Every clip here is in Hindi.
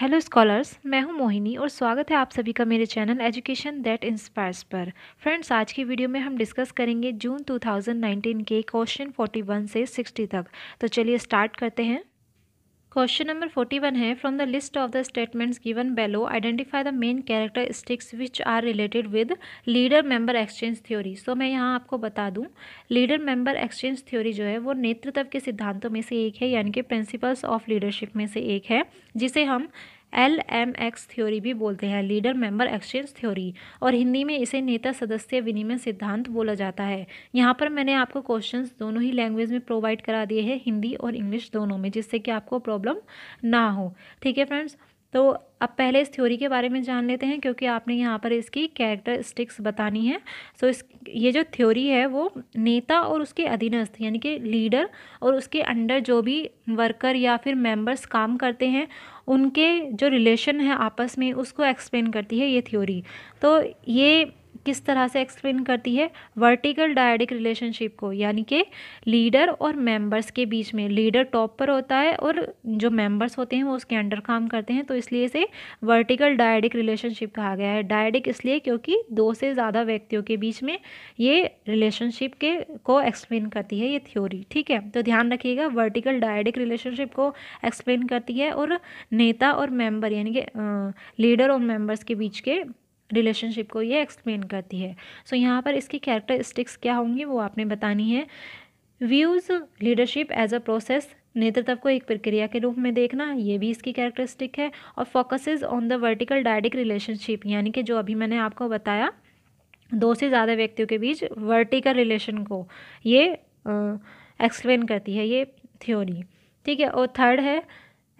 हेलो स्कॉलर्स मैं हूं मोहिनी और स्वागत है आप सभी का मेरे चैनल एजुकेशन दैट इंस्पायर्स पर फ्रेंड्स आज की वीडियो में हम डिस्कस करेंगे जून 2019 के क्वेश्चन 41 से 60 तक तो चलिए स्टार्ट करते हैं क्वेश्चन नंबर फोर्टी वन है from the list of the statements given below identify the main characteristics which are related with leader member exchange theory so मैं यहाँ आपको बता दूँ लीडर मेंबर एक्सचेंज थ्योरी जो है वो नेतृत्व के सिद्धांतों में से एक है यानी कि प्रिंसिपल्स ऑफ लीडरशिप में से एक है जिसे हम एल एम एक्स थ्योरी भी बोलते हैं लीडर मेंबर एक्सचेंज थ्योरी और हिंदी में इसे नेता सदस्य विनिमय सिद्धांत बोला जाता है यहाँ पर मैंने आपको क्वेश्चंस दोनों ही लैंग्वेज में प्रोवाइड करा दिए हैं हिंदी और इंग्लिश दोनों में जिससे कि आपको प्रॉब्लम ना हो ठीक है फ्रेंड्स तो अब पहले इस थ्योरी के बारे में जान लेते हैं क्योंकि आपने यहाँ पर इसकी कैरेक्टरिस्टिक्स बतानी है सो इस ये जो थ्योरी है वो नेता और उसके अधीनस्थ यानी कि लीडर और उसके अंडर जो भी वर्कर या फिर मेंबर्स काम करते हैं उनके जो रिलेशन है आपस में उसको एक्सप्लेन करती है ये थ्योरी तो ये किस तरह से एक्सप्लेन करती है वर्टिकल डायडिक रिलेशनशिप को यानी कि लीडर और मेंबर्स के बीच में लीडर टॉप पर होता है और जो मेंबर्स होते हैं वो उसके अंडर काम करते हैं तो इसलिए इसे वर्टिकल डायडिक रिलेशनशिप कहा गया है डायडिक इसलिए क्योंकि दो से ज़्यादा व्यक्तियों के बीच में ये रिलेशनशिप के को एक्सप्लेन करती है ये थ्योरी ठीक है तो ध्यान रखिएगा वर्टिकल डायडिक रिलेशनशिप को एक्सप्लेन करती है और नेता और मेम्बर यानी कि लीडर और मेम्बर्स के बीच के रिलेशनशिप को ये एक्सप्लेन करती है सो so, यहाँ पर इसकी कैरेक्टरिस्टिक्स क्या होंगी वो आपने बतानी है views leadership as a process नेतृत्व को एक प्रक्रिया के रूप में देखना ये भी इसकी कैरेक्टरिस्टिक है और focuses on the vertical direct relationship यानी कि जो अभी मैंने आपको बताया दो से ज़्यादा व्यक्तियों के बीच वर्टिकल रिलेशन को ये एक्सप्लेन करती है ये थ्योरी ठीक है और थर्ड है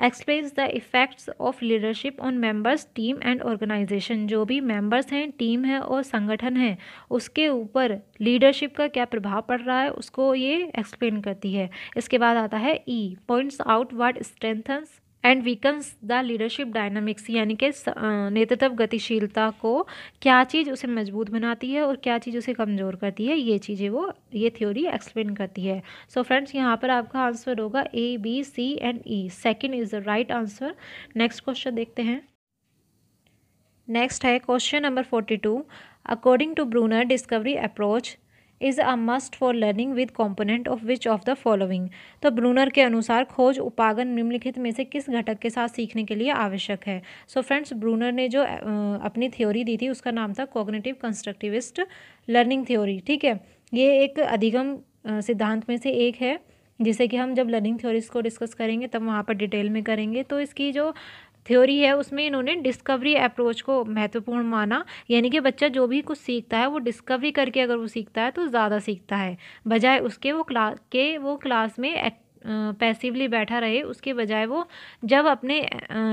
explains the effects of leadership on members team and organisation जो भी मेंबर्स हैं टीम है और संगठन है उसके ऊपर लीडरशिप का क्या प्रभाव पड़ रहा है उसको ये एक्सप्लेन करती है इसके बाद आता है E points out what strengthens and weakens the leadership dynamics यानी कि नेतृत्व गतिशीलता को क्या चीज़ उसे मजबूत बनाती है और क्या चीज़ उसे कमज़ोर करती है ये चीज़ें वो ये थ्योरी एक्सप्लेन करती है सो so फ्रेंड्स यहाँ पर आपका आंसर होगा A B C and E second is the right answer next question देखते हैं नेक्स्ट है question number forty two according to Bruner discovery approach is a must for learning with component of which of the following तो ब्रूनर के अनुसार खोज उपागन निम्नलिखित में से किस घटक के साथ सीखने के लिए आवश्यक है सो so फ्रेंड्स ब्रूनर ने जो अपनी थ्योरी दी थी उसका नाम था कॉग्नेटिव कंस्ट्रक्टिविस्ट लर्निंग थ्योरी ठीक है ये एक अधिगम सिद्धांत में से एक है जिसे कि हम जब लर्निंग थ्योरीज को डिस्कस करेंगे तब वहाँ पर डिटेल में करेंगे तो इसकी जो थ्योरी है उसमें इन्होंने डिस्कवरी अप्रोच को महत्वपूर्ण माना यानी कि बच्चा जो भी कुछ सीखता है वो डिस्कवरी करके अगर वो सीखता है तो ज़्यादा सीखता है बजाय उसके वो क्लास के वो क्लास में पैसिवली बैठा रहे उसके बजाय वो जब अपने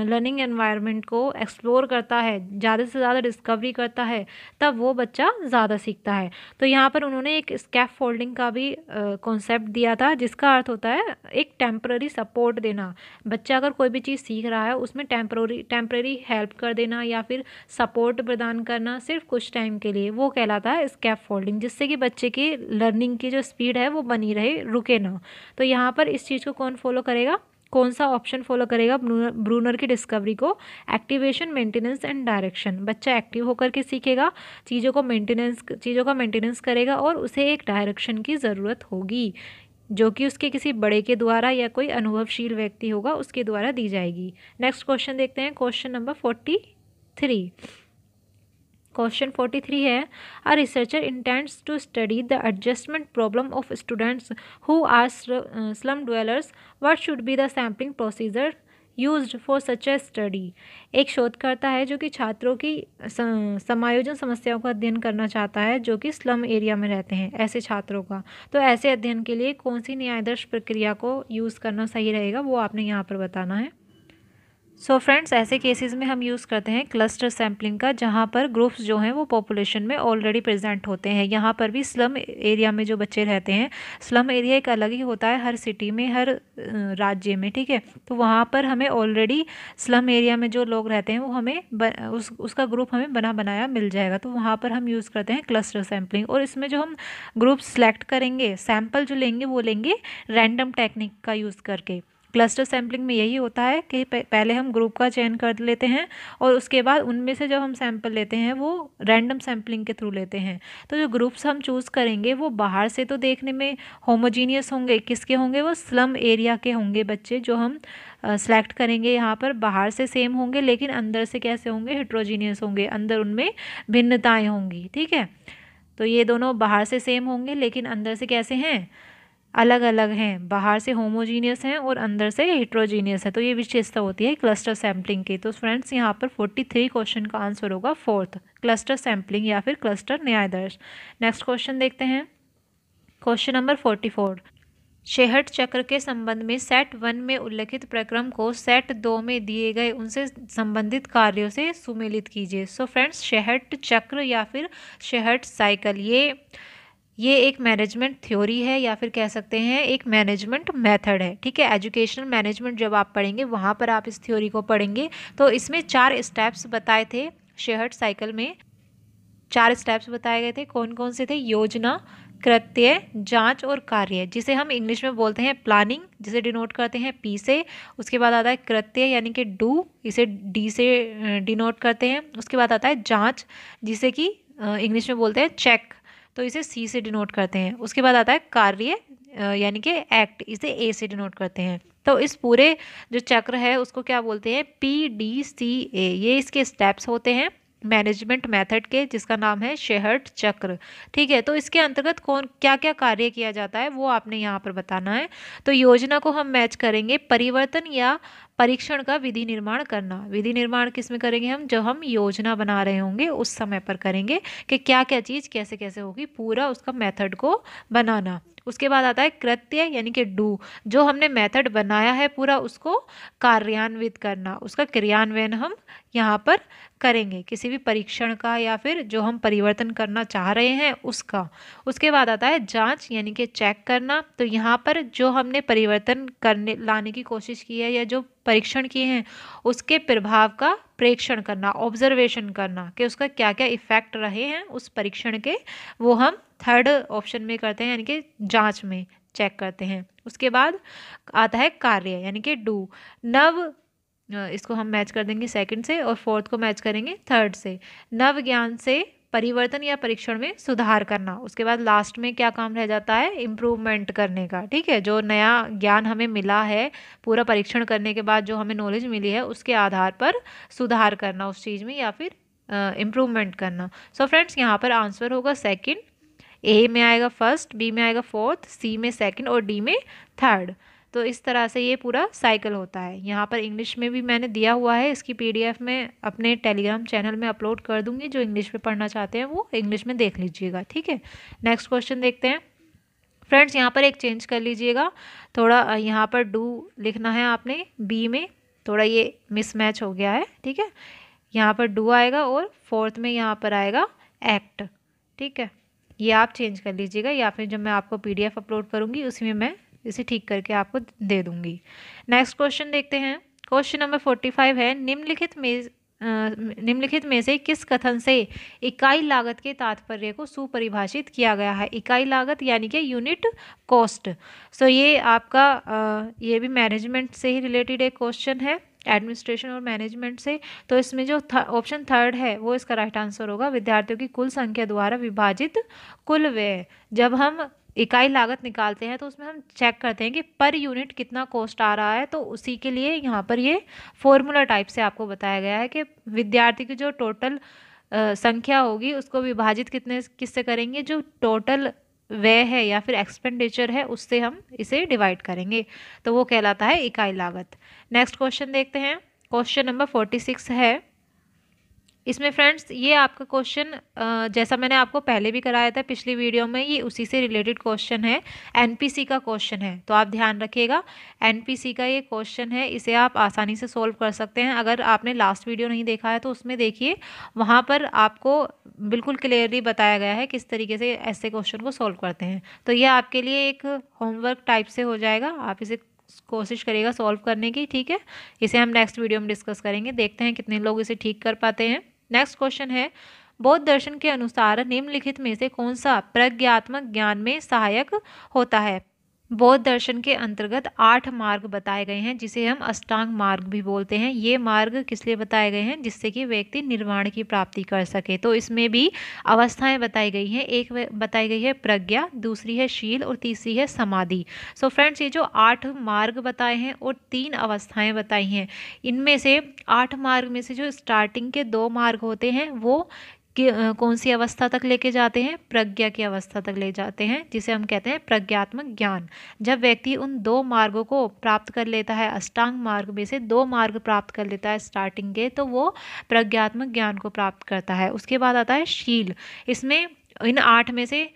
लर्निंग एनवायरनमेंट को एक्सप्लोर करता है ज़्यादा से ज़्यादा डिस्कवरी करता है तब वो बच्चा ज़्यादा सीखता है तो यहाँ पर उन्होंने एक स्कैप फोल्डिंग का भी कॉन्सेप्ट दिया था जिसका अर्थ होता है एक टेम्प्ररी सपोर्ट देना बच्चा अगर कोई भी चीज़ सीख रहा है उसमें टेम्प्रोरी टेम्प्ररी हेल्प कर देना या फिर सपोर्ट प्रदान करना सिर्फ कुछ टाइम के लिए वो कहलाता है स्कैप फोल्डिंग जिससे कि बच्चे की लर्निंग की जो स्पीड है वो बनी रहे रुके ना तो यहाँ पर इस चीज़ को कौन फॉलो करेगा कौन सा ऑप्शन फॉलो करेगा ब्रूनर ब्रूनर की डिस्कवरी को एक्टिवेशन मेंटेनेंस एंड डायरेक्शन बच्चा एक्टिव होकर के सीखेगा चीज़ों को मेंटेनेंस चीज़ों का मेंटेनेंस करेगा और उसे एक डायरेक्शन की ज़रूरत होगी जो कि उसके किसी बड़े के द्वारा या कोई अनुभवशील व्यक्ति होगा उसके द्वारा दी जाएगी नेक्स्ट क्वेश्चन देखते हैं question number forty three question forty three है a researcher intends to study the adjustment problem of students who are slum dwellers what should be the sampling procedure use for such a study एक शोधकर्ता है जो कि छात्रों की समायोजन समस्याओं का अध्ययन करना चाहता है जो कि स्लम एरिया में रहते हैं ऐसे छात्रों का तो ऐसे अध्ययन के लिए कौन सी न्यायदर्श प्रक्रिया को यूज़ करना सही रहेगा वो आपने यहाँ पर बताना है सो so फ्रेंड्स ऐसे केसेस में हम यूज़ करते हैं क्लस्टर सैम्पलिंग का जहाँ पर ग्रुप्स जो हैं वो पॉपुलेशन में ऑलरेडी प्रेजेंट होते हैं यहाँ पर भी स्लम एरिया में जो बच्चे रहते हैं स्लम एरिया एक अलग ही होता है हर सिटी में हर राज्य में ठीक है तो वहाँ पर हमें ऑलरेडी स्लम एरिया में जो लोग रहते हैं वो हमें ब, उस उसका ग्रुप हमें बना बनाया मिल जाएगा तो वहाँ पर हम यूज़ करते हैं क्लस्टर सैम्पलिंग और इसमें जो हम ग्रुप सेलेक्ट करेंगे सैम्पल जो लेंगे वो लेंगे रैंडम टेक्निक का यूज़ करके क्लस्टर सैम्पलिंग में यही होता है कि पहले हम ग्रुप का चयन कर लेते हैं और उसके बाद उनमें से जब हम सैंपल लेते हैं वो रैंडम सैम्पलिंग के थ्रू लेते हैं तो जो ग्रुप्स हम चूज़ करेंगे वो बाहर से तो देखने में होमोजीनियस होंगे किसके होंगे वो स्लम एरिया के होंगे बच्चे जो हम सेलेक्ट करेंगे यहाँ पर बाहर से सेम होंगे लेकिन अंदर से कैसे होंगे हिट्रोजीनियस होंगे अंदर उनमें भिन्नताएँ होंगी ठीक है तो ये दोनों बाहर से सेम होंगे लेकिन अंदर से कैसे हैं अलग अलग हैं बाहर से होमोजीनियस हैं और अंदर से हिट्रोजीनियस है तो ये विशेषता होती है क्लस्टर सैम्पलिंग की तो फ्रेंड्स यहाँ पर फोर्टी थ्री क्वेश्चन का आंसर होगा फोर्थ क्लस्टर सैम्पलिंग या फिर क्लस्टर न्यायदर्श नेक्स्ट क्वेश्चन देखते हैं question number forty four Shewhart चक्र के संबंध में सेट वन में उल्लिखित प्रक्रम को सेट दो में दिए गए उनसे संबंधित कार्यों से सुमेलित कीजिए सो फ्रेंड्स शेहट चक्र या फिर शेहट साइकिल ये ये एक मैनेजमेंट थ्योरी है या फिर कह सकते हैं एक मैनेजमेंट मेथड है ठीक है एजुकेशनल मैनेजमेंट जब आप पढ़ेंगे वहाँ पर आप इस थ्योरी को पढ़ेंगे तो इसमें चार स्टेप्स बताए थे शेहट साइकिल में चार स्टेप्स बताए गए थे कौन कौन से थे योजना कृत्य जांच और कार्य जिसे हम इंग्लिश में बोलते हैं प्लानिंग जिसे डिनोट करते हैं पी से उसके बाद आता है कृत्य यानी कि डू इसे डी से डिनोट करते हैं उसके बाद आता है जांच जिसे कि इंग्लिश में बोलते हैं चेक तो इसे सी से डिनोट करते हैं उसके बाद आता है कार्य यानी कि एक्ट इसे ए से डिनोट करते हैं तो इस पूरे जो चक्र है उसको क्या बोलते हैं पी डी सी ए ये इसके स्टेप्स होते हैं मैनेजमेंट मेथड के जिसका नाम है शेहर्ट चक्र ठीक है तो इसके अंतर्गत कौन क्या क्या कार्य किया जाता है वो आपने यहाँ पर बताना है तो योजना को हम मैच करेंगे परिवर्तन या परीक्षण का विधि निर्माण करना विधि निर्माण किस में करेंगे हम जो हम योजना बना रहे होंगे उस समय पर करेंगे कि क्या क्या चीज़ कैसे कैसे होगी पूरा उसका मेथड को बनाना उसके बाद आता है कृत्य यानी कि डू जो हमने मेथड बनाया है पूरा उसको कार्यान्वित करना उसका क्रियान्वयन हम यहाँ पर करेंगे किसी भी परीक्षण का या फिर जो हम परिवर्तन करना चाह रहे हैं उसका उसके बाद आता है जांच यानी कि चेक करना तो यहाँ पर जो हमने परिवर्तन करने लाने की कोशिश की है या जो परीक्षण किए हैं उसके प्रभाव का प्रेक्षण करना ऑब्जर्वेशन करना कि उसका क्या क्या इफ़ेक्ट रहे हैं उस परीक्षण के वो हम थर्ड ऑप्शन में करते हैं यानी कि जांच में चेक करते हैं उसके बाद आता है कार्य यानी कि डू नव इसको हम मैच कर देंगे सेकंड से और फोर्थ को मैच करेंगे थर्ड से नव ज्ञान से परिवर्तन या परीक्षण में सुधार करना उसके बाद लास्ट में क्या काम रह जाता है इम्प्रूवमेंट करने का ठीक है जो नया ज्ञान हमें मिला है पूरा परीक्षण करने के बाद जो हमें नॉलेज मिली है उसके आधार पर सुधार करना उस चीज़ में या फिर इम्प्रूवमेंट करना सो so फ्रेंड्स यहाँ पर आंसर होगा सेकेंड ए में आएगा फर्स्ट बी में आएगा फोर्थ सी में सेकेंड और डी में थर्ड तो इस तरह से ये पूरा साइकिल होता है यहाँ पर इंग्लिश में भी मैंने दिया हुआ है इसकी पीडीएफ में अपने टेलीग्राम चैनल में अपलोड कर दूँगी जो इंग्लिश में पढ़ना चाहते हैं वो इंग्लिश में देख लीजिएगा ठीक है नेक्स्ट क्वेश्चन देखते हैं फ्रेंड्स यहाँ पर एक चेंज कर लीजिएगा थोड़ा यहाँ पर डू लिखना है आपने बी में थोड़ा ये मिसमैच हो गया है ठीक है यहाँ पर डू आएगा और फोर्थ में यहाँ पर आएगा एक्ट ठीक है ये आप चेंज कर लीजिएगा या फिर जब मैं आपको पीडीएफ अपलोड करूँगी उसी में मैं इसे ठीक करके आपको दे दूंगी नेक्स्ट क्वेश्चन देखते हैं क्वेश्चन नंबर फोर्टी फाइव है निम्नलिखित में निम्नलिखित में से किस कथन से इकाई लागत के तात्पर्य को सुपरिभाषित किया गया है इकाई लागत यानी कि यूनिट कॉस्ट सो ये आपका ये भी मैनेजमेंट से ही रिलेटेड एक क्वेश्चन है एडमिनिस्ट्रेशन और मैनेजमेंट से तो इसमें जो ऑप्शन थर्ड है वो इसका राइट आंसर होगा विद्यार्थियों की कुल संख्या द्वारा विभाजित कुल व्यय जब हम इकाई लागत निकालते हैं तो उसमें हम चेक करते हैं कि पर यूनिट कितना कॉस्ट आ रहा है तो उसी के लिए यहाँ पर ये फॉर्मूला टाइप से आपको बताया गया है कि विद्यार्थी की जो टोटल संख्या होगी उसको विभाजित कितने किससे करेंगे जो टोटल व्यय है या फिर एक्सपेंडिचर है उससे हम इसे डिवाइड करेंगे तो वो कहलाता है इकाई लागत नेक्स्ट क्वेश्चन देखते हैं क्वेश्चन नंबर फोर्टी सिक्स है इसमें फ्रेंड्स ये आपका क्वेश्चन जैसा मैंने आपको पहले भी कराया था पिछली वीडियो में ये उसी से रिलेटेड क्वेश्चन है एनपीसी का क्वेश्चन है तो आप ध्यान रखिएगा एनपीसी का ये क्वेश्चन है इसे आप आसानी से सोल्व कर सकते हैं अगर आपने लास्ट वीडियो नहीं देखा है तो उसमें देखिए वहाँ पर आपको बिल्कुल क्लियरली बताया गया है किस तरीके से ऐसे क्वेश्चन को सोल्व करते हैं तो यह आपके लिए एक होमवर्क टाइप से हो जाएगा आप इसे कोशिश करिएगा सॉल्व करने की ठीक है इसे हम नेक्स्ट वीडियो में डिस्कस करेंगे देखते हैं कितने लोग इसे ठीक कर पाते हैं नेक्स्ट क्वेश्चन है बौद्ध दर्शन के अनुसार निम्नलिखित में से कौन सा प्रज्ञात्मक ज्ञान में सहायक होता है बौद्ध दर्शन के अंतर्गत आठ मार्ग बताए गए हैं जिसे हम अष्टांग मार्ग भी बोलते हैं ये मार्ग किस लिए बताए गए हैं जिससे कि व्यक्ति निर्वाण की प्राप्ति कर सके तो इसमें भी अवस्थाएं बताई गई हैं एक बताई गई है प्रज्ञा दूसरी है शील और तीसरी है समाधि सो फ्रेंड्स ये जो आठ मार्ग बताए हैं और तीन अवस्थाएँ बताई हैं इनमें से आठ मार्ग में से जो स्टार्टिंग के दो मार्ग होते हैं वो कि कौन सी अवस्था तक लेके जाते हैं प्रज्ञा की अवस्था तक ले जाते हैं जिसे हम कहते हैं प्रज्ञात्मक ज्ञान जब व्यक्ति उन दो मार्गों को प्राप्त कर लेता है अष्टांग मार्ग में से दो मार्ग प्राप्त कर लेता है स्टार्टिंग के तो वो प्रज्ञात्मक ज्ञान को प्राप्त करता है उसके बाद आता है शील इसमें इन आठ में से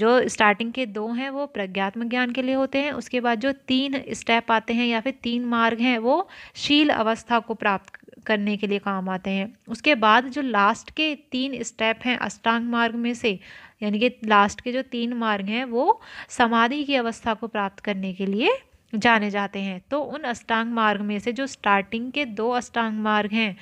जो स्टार्टिंग के दो हैं वो प्रज्ञात्मक ज्ञान के लिए होते हैं उसके बाद जो तीन स्टेप आते हैं या फिर तीन मार्ग हैं वो शील अवस्था को प्राप्त करने के लिए काम आते हैं उसके बाद जो लास्ट के तीन स्टेप हैं अष्टांग मार्ग में से यानी कि लास्ट के जो तीन मार्ग हैं वो समाधि की अवस्था को प्राप्त करने के लिए जाने जाते हैं तो उन अष्टांग मार्ग में से जो स्टार्टिंग के दो अष्टांग मार्ग हैं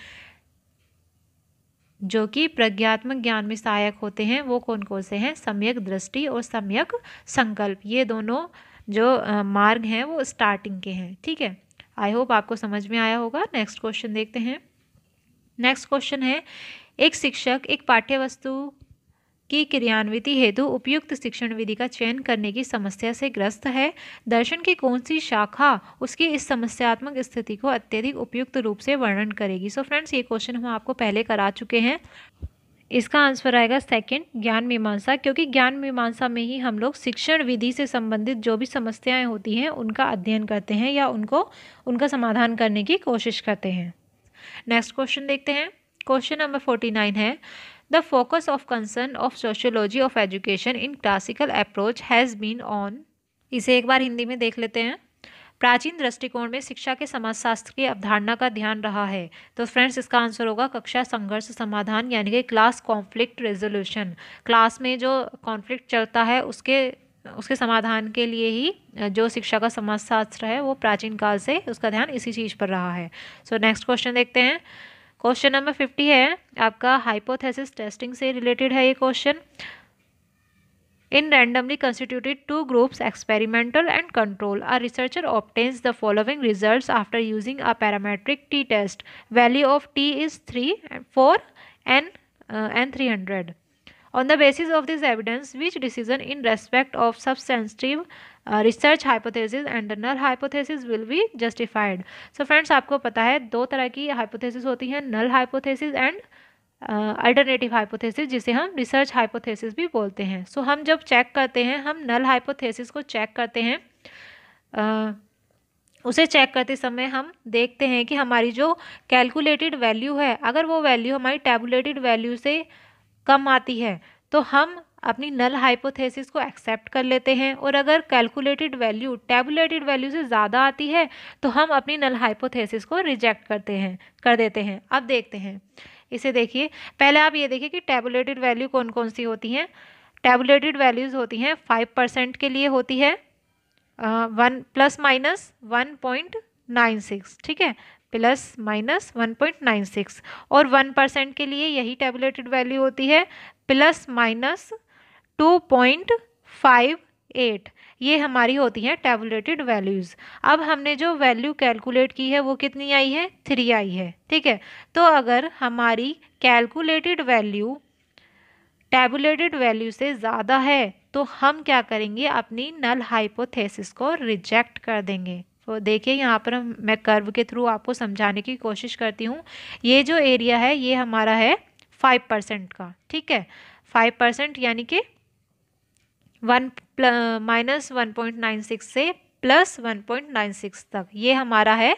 जो कि प्रज्ञात्मक ज्ञान में सहायक होते हैं वो कौन कौन से हैं सम्यक दृष्टि और सम्यक संकल्प ये दोनों जो मार्ग हैं वो स्टार्टिंग के हैं ठीक है आई होप आपको समझ में आया होगा नेक्स्ट क्वेश्चन देखते हैं नेक्स्ट क्वेश्चन है एक शिक्षक एक पाठ्य वस्तु की क्रियान्विति हेतु उपयुक्त शिक्षण विधि का चयन करने की समस्या से ग्रस्त है दर्शन की कौन सी शाखा उसकी इस समस्यात्मक स्थिति को अत्यधिक उपयुक्त रूप से वर्णन करेगी सो so फ्रेंड्स ये क्वेश्चन हम आपको पहले करा चुके हैं इसका आंसर आएगा सेकंड ज्ञान मीमांसा क्योंकि ज्ञान मीमांसा में ही हम लोग शिक्षण विधि से संबंधित जो भी समस्याएं होती हैं उनका अध्ययन करते हैं या उनको उनका समाधान करने की कोशिश करते हैं नेक्स्ट क्वेश्चन देखते हैं question number forty nine is the focus of concern of sociology of education in classical approach has been on इसे एक बार हिंदी में देख लेते हैं प्राचीन दृष्टिकोण में शिक्षा के समाजशास्त्र की अवधारणा का ध्यान रहा है तो फ्रेंड्स इसका आंसर होगा कक्षा संघर्ष समाधान यानी कि क्लास कॉन्फ्लिक्ट रेजोल्यूशन क्लास में जो कॉन्फ्लिक्ट चलता है उसके उसके समाधान के लिए ही जो शिक्षा का समाजशास्त्र है वो प्राचीन काल से उसका ध्यान इसी चीज़ पर रहा है सो नेक्स्ट क्वेश्चन देखते हैं क्वेश्चन नंबर फिफ्टी है आपका हाइपोथेसिस टेस्टिंग से रिलेटेड है ये question in randomly constituted two groups experimental and control a researcher obtains the following results after using a parametric t test value of t is 3 and 4 and uh, and 300 on the basis of this evidence which decision in respect of substantive uh, research hypothesis and null hypothesis will be justified so friends आपको पता है दो तरह की hypothesis होती हैं null hypothesis and alternative hypothesis जिसे हम रिसर्च हाइपोथेसिस भी बोलते हैं सो so, हम जब चेक करते हैं हम नल हाइपोथेसिस को चेक करते हैं uh, उसे चेक करते समय हम देखते हैं कि हमारी जो कैलकुलेटेड वैल्यू है अगर वो वैल्यू हमारी टेबुलेटेड वैल्यू से कम आती है तो हम अपनी नल हाइपोथेसिस को एक्सेप्ट कर लेते हैं और अगर कैलकुलेटेड वैल्यू टेबुलेटेड वैल्यू से ज़्यादा आती है तो हम अपनी नल हाइपोथेसिस को रिजेक्ट करते हैं कर देते हैं अब देखते हैं इसे देखिए पहले आप ये देखिए कि टेबुलेटेड वैल्यू कौन कौन सी होती हैं टेबुलेटेड वैल्यूज़ होती हैं फाइव परसेंट के लिए होती है one plus minus one point nine six ठीक है plus minus one point nine six और वन परसेंट के लिए यही टेबुलेटेड वैल्यू होती है plus minus two point five eight ये हमारी होती हैं टेबुलेटेड वैल्यूज़ अब हमने जो वैल्यू कैलकुलेट की है वो कितनी आई है थ्री आई है ठीक है तो अगर हमारी कैलकुलेटेड वैल्यू टेबुलेटेड वैल्यू से ज़्यादा है तो हम क्या करेंगे अपनी नल हाइपोथेसिस को रिजेक्ट कर देंगे तो देखिए यहाँ पर मैं कर्व के थ्रू आपको समझाने की कोशिश करती हूँ ये जो एरिया है ये हमारा है फाइव परसेंट का ठीक है फाइव परसेंट यानी कि one minus one point nine six से plus one point nine six तक ये हमारा है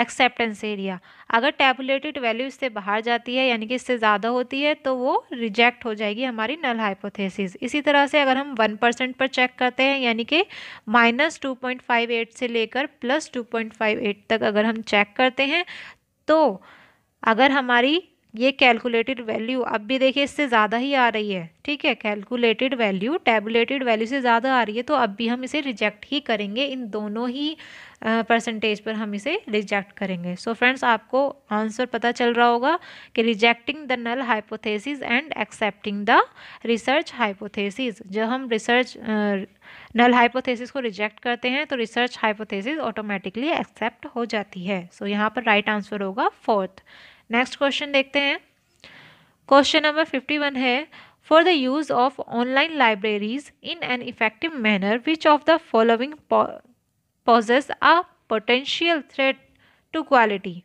एक्सेप्टेंस एरिया अगर टैबुलेटेड वैल्यू इससे बाहर जाती है यानी कि इससे ज़्यादा होती है तो वो रिजेक्ट हो जाएगी हमारी नल हाइपोथेसिस इसी तरह से अगर हम वन परसेंट पर चेक करते हैं यानी कि minus two point five eight से लेकर plus two point five eight तक अगर हम चेक करते हैं तो अगर हमारी ये कैलकुलेटेड वैल्यू अब भी देखिए इससे ज़्यादा ही आ रही है ठीक है कैलकुलेटेड वैल्यू टेबुलेटेड वैल्यू से ज़्यादा आ रही है तो अब भी हम इसे रिजेक्ट ही करेंगे इन दोनों ही परसेंटेज पर हम इसे रिजेक्ट करेंगे सो so फ्रेंड्स आपको आंसर पता चल रहा होगा कि rejecting the null hypothesis and accepting the research hypothesis जब हम रिसर्च नल हाइपोथेसिस को रिजेक्ट करते हैं तो रिसर्च हाइपोथेसिस ऑटोमेटिकली एक्सेप्ट हो जाती है सो so यहाँ पर राइट right आंसर होगा फोर्थ नेक्स्ट क्वेश्चन देखते हैं question number fifty one is for the use of online libraries in an effective manner which of the following poses a potential threat to quality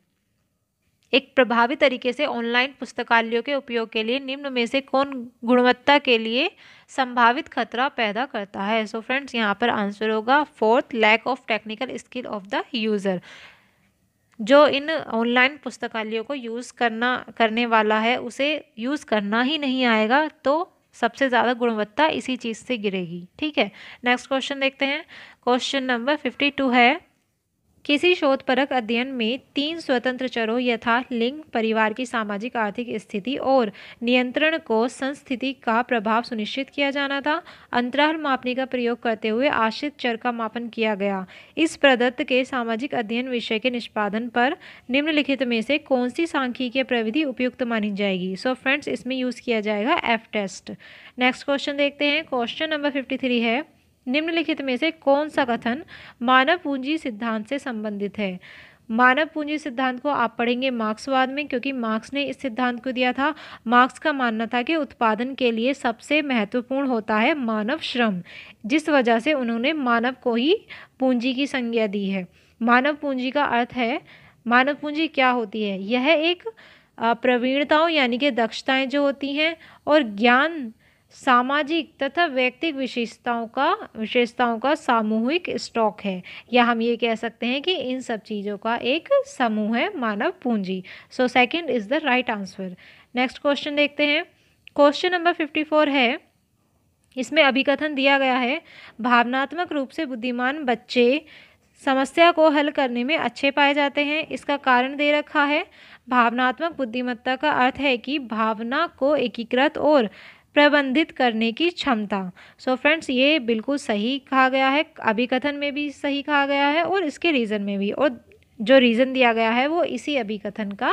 एक प्रभावी तरीके से ऑनलाइन पुस्तकालयों के उपयोग के लिए निम्न में से कौन गुणवत्ता के लिए संभावित खतरा पैदा करता है सो फ्रेंड्स यहाँ पर आंसर होगा fourth lack of technical skill of the user जो इन ऑनलाइन पुस्तकालयों को यूज़ करना करने वाला है उसे यूज़ करना ही नहीं आएगा तो सबसे ज़्यादा गुणवत्ता इसी चीज़ से गिरेगी ठीक है नेक्स्ट क्वेश्चन देखते हैं क्वेश्चन नंबर फिफ्टी टू है किसी शोधपरक अध्ययन में तीन स्वतंत्र चरों यथा लिंग परिवार की सामाजिक आर्थिक स्थिति और नियंत्रण को संस्थिति का प्रभाव सुनिश्चित किया जाना था अंतराल मापने का प्रयोग करते हुए आश्रित चर का मापन किया गया इस प्रदत्त के सामाजिक अध्ययन विषय के निष्पादन पर निम्नलिखित में से कौन सी सांख्यिकीय प्रविधि उपयुक्त मानी जाएगी सो फ्रेंड्स इसमें यूज़ किया जाएगा एफ टेस्ट नेक्स्ट क्वेश्चन देखते हैं क्वेश्चन नंबर फिफ्टी थ्री है निम्नलिखित में से कौन सा कथन मानव पूंजी सिद्धांत से संबंधित है मानव पूंजी सिद्धांत को आप पढ़ेंगे मार्क्सवाद में क्योंकि मार्क्स ने इस सिद्धांत को दिया था मार्क्स का मानना था कि उत्पादन के लिए सबसे महत्वपूर्ण होता है मानव श्रम जिस वजह से उन्होंने मानव को ही पूंजी की संज्ञा दी है मानव पूंजी का अर्थ है मानव पूंजी क्या होती है यह एक प्रवीणताओं यानी कि दक्षताएं जो होती हैं और ज्ञान सामाजिक तथा व्यक्तिक विशेषताओं का विशेषताओं का सामूहिक स्टॉक है या हम ये कह सकते हैं कि इन सब चीज़ों का एक समूह है मानव पूंजी so second is the right answer next question देखते हैं क्वेश्चन नंबर फिफ्टी फोर है इसमें अभिकथन दिया गया है भावनात्मक रूप से बुद्धिमान बच्चे समस्या को हल करने में अच्छे पाए जाते हैं इसका कारण दे रखा है भावनात्मक बुद्धिमत्ता का अर्थ है कि भावना को एकीकृत और प्रबंधित करने की क्षमता सो so फ्रेंड्स ये बिल्कुल सही कहा गया है अभिकथन में भी सही कहा गया है और इसके रीज़न में भी और जो रीज़न दिया गया है वो इसी अभिकथन का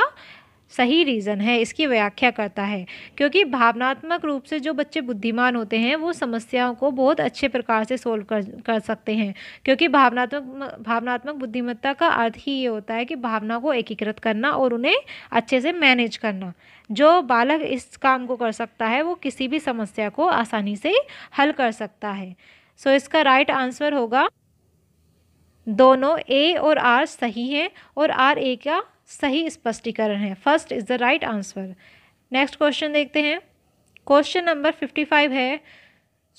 सही रीज़न है इसकी व्याख्या करता है क्योंकि भावनात्मक रूप से जो बच्चे बुद्धिमान होते हैं वो समस्याओं को बहुत अच्छे प्रकार से सोल्व कर कर सकते हैं क्योंकि भावनात्मक भावनात्मक बुद्धिमत्ता का अर्थ ही ये होता है कि भावना को एकीकृत करना और उन्हें अच्छे से मैनेज करना जो बालक इस काम को कर सकता है वो किसी भी समस्या को आसानी से हल कर सकता है सो so, इसका राइट right आंसर होगा दोनों ए और आर सही हैं और आर ए का सही स्पष्टीकरण है first is the right answer next question देखते हैं क्वेश्चन नंबर फिफ्टी फाइव है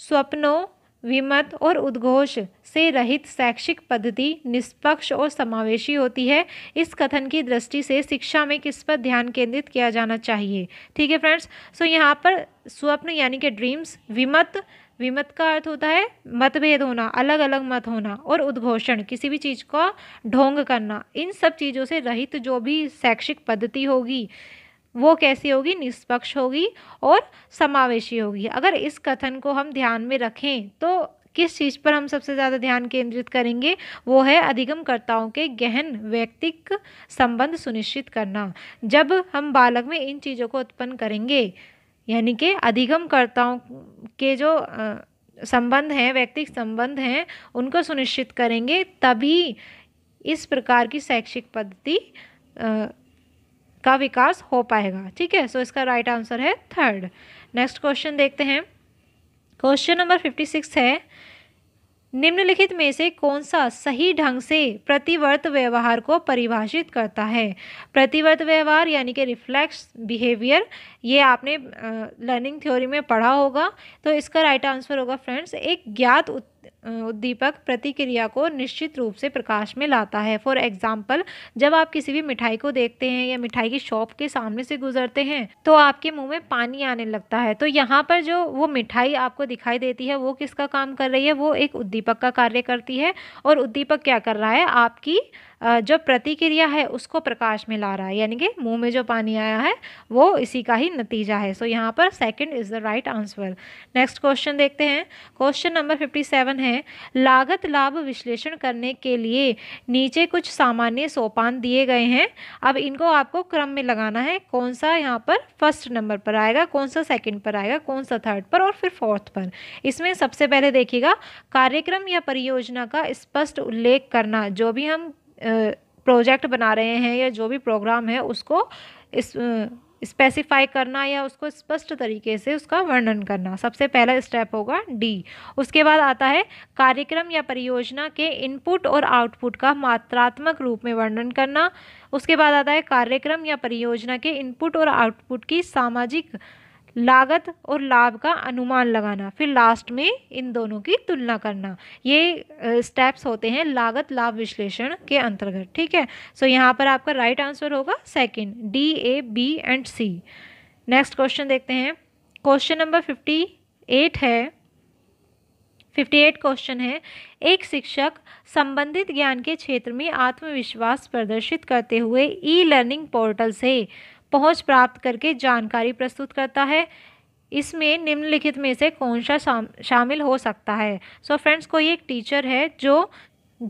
स्वप्नों विमत और उद्घोष से रहित शैक्षिक पद्धति निष्पक्ष और समावेशी होती है इस कथन की दृष्टि से शिक्षा में किस पर ध्यान केंद्रित किया जाना चाहिए ठीक है फ्रेंड्स सो यहाँ पर स्वप्न यानी कि ड्रीम्स विमत विमत का अर्थ होता है मतभेद होना अलग अलग मत होना और उद्घोषण किसी भी चीज़ का ढोंग करना इन सब चीज़ों से रहित जो भी शैक्षिक पद्धति होगी वो कैसी होगी निष्पक्ष होगी और समावेशी होगी अगर इस कथन को हम ध्यान में रखें तो किस चीज़ पर हम सबसे ज़्यादा ध्यान केंद्रित करेंगे वो है अधिगमकर्ताओं के गहन व्यक्तिक संबंध सुनिश्चित करना जब हम बालक में इन चीज़ों को उत्पन्न करेंगे यानी कि अधिगमकर्ताओं के जो संबंध हैं व्यक्तिक संबंध हैं उनको सुनिश्चित करेंगे तभी इस प्रकार की शैक्षिक पद्धति का विकास हो पाएगा ठीक है सो इसका राइट आंसर है थर्ड नेक्स्ट क्वेश्चन देखते हैं क्वेश्चन नंबर फिफ्टी सिक्स है निम्नलिखित में से कौन सा सही ढंग से प्रतिवर्त व्यवहार को परिभाषित करता है प्रतिवर्त व्यवहार यानी कि रिफ्लेक्स बिहेवियर ये आपने लर्निंग थ्योरी में पढ़ा होगा तो इसका राइट आंसर होगा फ्रेंड्स एक ज्ञात उत्तर उद्दीपक प्रतिक्रिया को निश्चित रूप से प्रकाश में लाता है फॉर एग्जाम्पल जब आप किसी भी मिठाई को देखते हैं या मिठाई की शॉप के सामने से गुजरते हैं तो आपके मुंह में पानी आने लगता है तो यहाँ पर जो वो मिठाई आपको दिखाई देती है वो किसका काम कर रही है वो एक उद्दीपक का कार्य करती है और उद्दीपक क्या कर रहा है आपकी जो प्रतिक्रिया है उसको प्रकाश में ला रहा है यानी कि मुंह में जो पानी आया है वो इसी का ही नतीजा है सो so, यहाँ पर second is the right answer next question देखते हैं क्वेश्चन नंबर फिफ्टी सेवन है लागत लाभ विश्लेषण करने के लिए नीचे कुछ सामान्य सोपान दिए गए हैं अब इनको आपको क्रम में लगाना है कौन सा यहाँ पर फर्स्ट नंबर पर आएगा कौन सा सेकेंड पर आएगा कौन सा थर्ड पर और फिर फोर्थ पर इसमें सबसे पहले देखिएगा कार्यक्रम या परियोजना का स्पष्ट उल्लेख करना जो भी हम प्रोजेक्ट बना रहे हैं या जो भी प्रोग्राम है उसको इस स्पेसिफाई करना या उसको स्पष्ट तरीके से उसका वर्णन करना सबसे पहला स्टेप होगा डी उसके बाद आता है कार्यक्रम या परियोजना के इनपुट और आउटपुट का मात्रात्मक रूप में वर्णन करना उसके बाद आता है कार्यक्रम या परियोजना के इनपुट और आउटपुट की सामाजिक लागत और लाभ का अनुमान लगाना फिर लास्ट में इन दोनों की तुलना करना ये स्टेप्स होते हैं लागत लाभ विश्लेषण के अंतर्गत ठीक है सो so, यहाँ पर आपका राइट right आंसर होगा second D A B and C next question देखते हैं क्वेश्चन नंबर फिफ्टी एट है फिफ्टी एट क्वेश्चन है एक शिक्षक संबंधित ज्ञान के क्षेत्र में आत्मविश्वास प्रदर्शित करते हुए ई लर्निंग पोर्टल से पहुंच प्राप्त करके जानकारी प्रस्तुत करता है इसमें निम्नलिखित में से कौन सा शामिल हो सकता है सो so फ्रेंड्स कोई एक टीचर है जो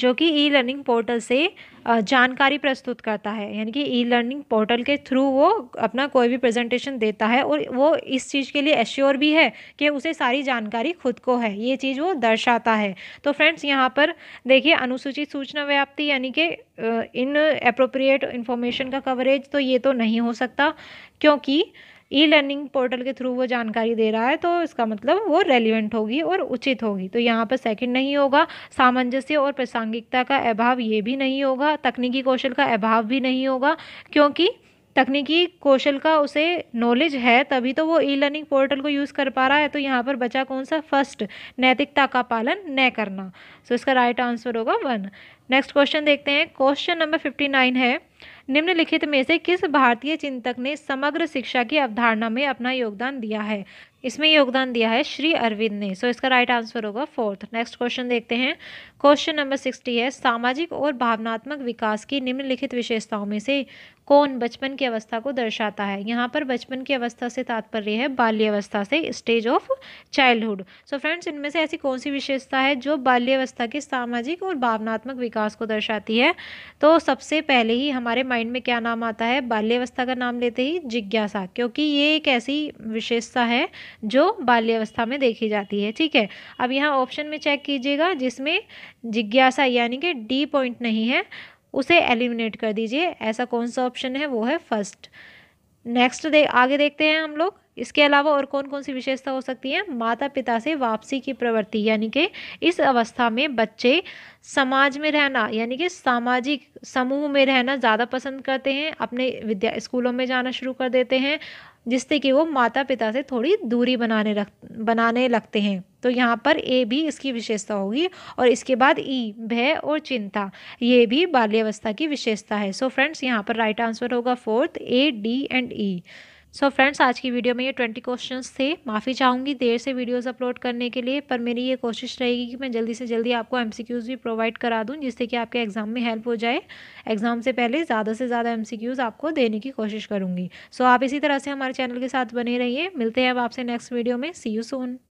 जो कि ई लर्निंग पोर्टल से जानकारी प्रस्तुत करता है यानी कि ई लर्निंग पोर्टल के थ्रू वो अपना कोई भी प्रेजेंटेशन देता है और वो इस चीज़ के लिए एश्योर भी है कि उसे सारी जानकारी खुद को है ये चीज़ वो दर्शाता है तो फ्रेंड्स यहाँ पर देखिए अनुसूचित सूचना व्याप्ति यानी कि इन अप्रोप्रिएट इन्फॉर्मेशन का कवरेज तो ये तो नहीं हो सकता क्योंकि ई लर्निंग पोर्टल के थ्रू वो जानकारी दे रहा है तो इसका मतलब वो रेलिवेंट होगी और उचित होगी तो यहाँ पर सेकंड नहीं होगा सामंजस्य और प्रासंगिकता का अभाव ये भी नहीं होगा तकनीकी कौशल का अभाव भी नहीं होगा क्योंकि तकनीकी कौशल का उसे नॉलेज है तभी तो वो ई लर्निंग पोर्टल को यूज़ कर पा रहा है तो यहाँ पर बचा कौन सा फर्स्ट नैतिकता का पालन न करना सो so, इसका राइट आंसर होगा वन नेक्स्ट क्वेश्चन देखते हैं क्वेश्चन नंबर फिफ्टी नाइन है निम्नलिखित में से किस भारतीय चिंतक ने समग्र शिक्षा की अवधारणा में अपना योगदान दिया है इसमें योगदान दिया है श्री अरविंद ने सो इसका राइट आंसर होगा फोर्थ नेक्स्ट क्वेश्चन देखते हैं क्वेश्चन नंबर सिक्सटी है सामाजिक और भावनात्मक विकास की निम्नलिखित विशेषताओं में से कौन बचपन की अवस्था को दर्शाता है यहाँ पर बचपन की अवस्था से तात्पर्य है बाल्यावस्था से stage of childhood so friends इनमें से ऐसी कौन सी विशेषता है जो बाल्यवस्था के सामाजिक और भावनात्मक विकास को दर्शाती है तो सबसे पहले ही हमारे माइंड में क्या नाम आता है बाल्यवस्था का नाम लेते ही जिज्ञासा क्योंकि ये एक ऐसी विशेषता है जो बाल्यावस्था में देखी जाती है ठीक है अब यहाँ ऑप्शन में चेक कीजिएगा जिसमें जिज्ञासा यानी कि डी पॉइंट नहीं है उसे एलिमिनेट कर दीजिए ऐसा कौन सा ऑप्शन है वो है फर्स्ट नेक्स्ट दे आगे देखते हैं हम लोग इसके अलावा और कौन कौन सी विशेषता हो सकती है माता पिता से वापसी की प्रवृत्ति यानी कि इस अवस्था में बच्चे समाज में रहना यानी कि सामाजिक समूह में रहना ज़्यादा पसंद करते हैं अपने विद्या स्कूलों में जाना शुरू कर देते हैं जिससे कि वो माता पिता से थोड़ी दूरी बनाने रख बनाने लगते हैं तो यहाँ पर ए भी इसकी विशेषता होगी और इसके बाद ई भय और चिंता ये भी बाल्यावस्था की विशेषता है सो फ्रेंड्स यहाँ पर राइट आंसर होगा fourth A D and E so so friends आज की वीडियो में ये ट्वेंटी क्वेश्चंस थे माफ़ी चाहूँगी देर से वीडियोस अपलोड करने के लिए पर मेरी ये कोशिश रहेगी कि मैं जल्दी से जल्दी आपको एमसीक्यूज़ भी प्रोवाइड करा दूँ जिससे कि आपके एग्ज़ाम में हेल्प हो जाए एग्ज़ाम से पहले ज़्यादा से ज़्यादा एमसीक्यूज़ आपको देने की कोशिश करूँगी सो so आप इसी तरह से हमारे चैनल के साथ बने रहिए मिलते हैं अब आपसे नेक्स्ट वीडियो में सी यू सोन